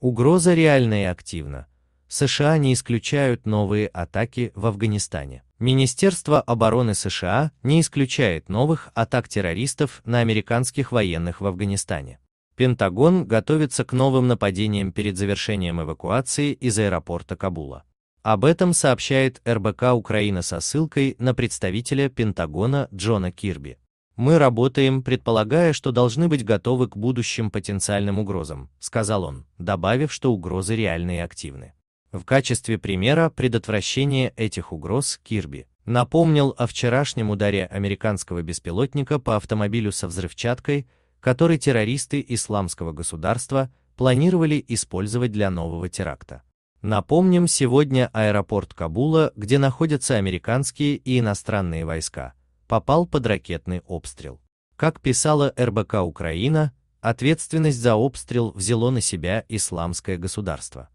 Угроза реальна и активна. США не исключают новые атаки в Афганистане. Министерство обороны США не исключает новых атак террористов на американских военных в Афганистане. Пентагон готовится к новым нападениям перед завершением эвакуации из аэропорта Кабула. Об этом сообщает РБК Украина со ссылкой на представителя Пентагона Джона Кирби. Мы работаем, предполагая, что должны быть готовы к будущим потенциальным угрозам, сказал он, добавив, что угрозы реальны и активны. В качестве примера предотвращения этих угроз Кирби напомнил о вчерашнем ударе американского беспилотника по автомобилю со взрывчаткой, который террористы исламского государства планировали использовать для нового теракта. Напомним, сегодня аэропорт Кабула, где находятся американские и иностранные войска, попал под ракетный обстрел. Как писала РБК Украина, ответственность за обстрел взяло на себя исламское государство.